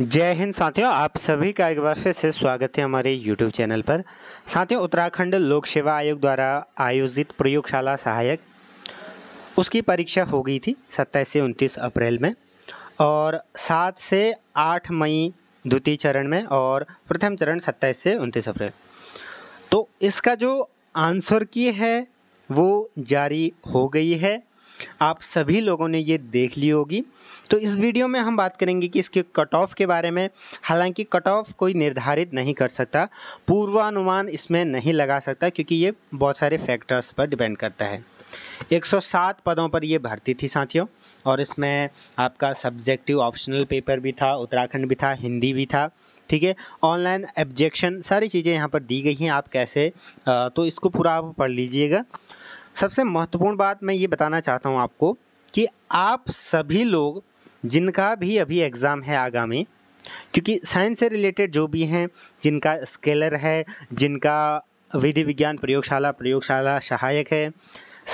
जय हिंद साथियों आप सभी का एक बार फिर से स्वागत है हमारे YouTube चैनल पर साथियों उत्तराखंड लोक सेवा आयोग द्वारा आयोजित प्रयोगशाला सहायक उसकी परीक्षा हो गई थी सत्ताईस से उनतीस अप्रैल में और सात से आठ मई द्वितीय चरण में और प्रथम चरण सत्ताईस से उनतीस अप्रैल तो इसका जो आंसर की है वो जारी हो गई है आप सभी लोगों ने ये देख ली होगी तो इस वीडियो में हम बात करेंगे कि इसके कट ऑफ के बारे में हालांकि कट ऑफ कोई निर्धारित नहीं कर सकता पूर्वानुमान इसमें नहीं लगा सकता क्योंकि ये बहुत सारे फैक्टर्स पर डिपेंड करता है 107 पदों पर ये भर्ती थी साथियों और इसमें आपका सब्जेक्टिव ऑप्शनल पेपर भी था उत्तराखंड भी था हिंदी भी था ठीक है ऑनलाइन एब्जेक्शन सारी चीज़ें यहाँ पर दी गई हैं आप कैसे आ, तो इसको पूरा आप पढ़ लीजिएगा सबसे महत्वपूर्ण बात मैं ये बताना चाहता हूँ आपको कि आप सभी लोग जिनका भी अभी एग्ज़ाम है आगामी क्योंकि साइंस से रिलेटेड जो भी हैं जिनका स्केलर है जिनका विधि विज्ञान प्रयोगशाला प्रयोगशाला सहायक है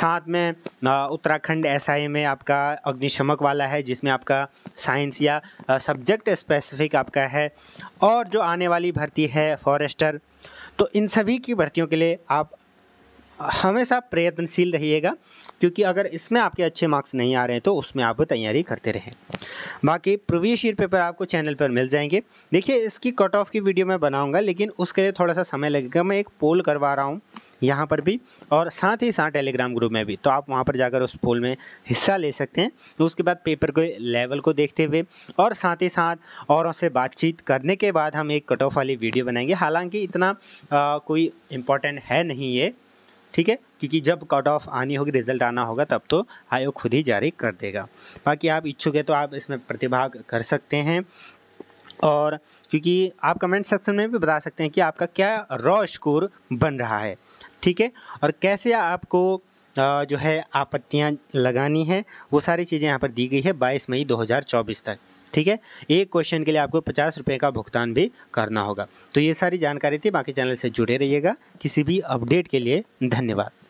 साथ में उत्तराखंड एस में आपका अग्निशमक वाला है जिसमें आपका साइंस या सब्जेक्ट स्पेसिफिक आपका है और जो आने वाली भर्ती है फॉरेस्टर तो इन सभी की भर्तियों के लिए आप हमेशा प्रयत्नशील रहिएगा क्योंकि अगर इसमें आपके अच्छे मार्क्स नहीं आ रहे हैं तो उसमें आप तैयारी करते रहें बाकी प्रीवियस ईयर पेपर आपको चैनल पर मिल जाएंगे देखिए इसकी कट ऑफ की वीडियो मैं बनाऊंगा लेकिन उसके लिए थोड़ा सा समय लगेगा मैं एक पोल करवा रहा हूँ यहाँ पर भी और साथ ही साथ टेलीग्राम ग्रुप में भी तो आप वहाँ पर जाकर उस पोल में हिस्सा ले सकते हैं तो उसके बाद पेपर के लेवल को देखते हुए और साथ ही साथ औरों से बातचीत करने के बाद हम एक कट ऑफ वाली वीडियो बनाएंगे हालांकि इतना आ, कोई इम्पोर्टेंट है नहीं ये ठीक है क्योंकि जब कट ऑफ आनी होगी रिजल्ट आना होगा तब तो आयोग खुद ही जारी कर देगा बाकी आप इच्छुक है तो आप इसमें प्रतिभाग कर सकते हैं और क्योंकि आप कमेंट सेक्शन में भी बता सकते हैं कि आपका क्या रॉ स्कोर बन रहा है ठीक है और कैसे आपको जो है आपत्तियां लगानी है वो सारी चीज़ें यहाँ पर दी गई है 22 मई 2024 तक ठीक है एक क्वेश्चन के लिए आपको पचास रुपये का भुगतान भी करना होगा तो ये सारी जानकारी थी बाकी चैनल से जुड़े रहिएगा किसी भी अपडेट के लिए धन्यवाद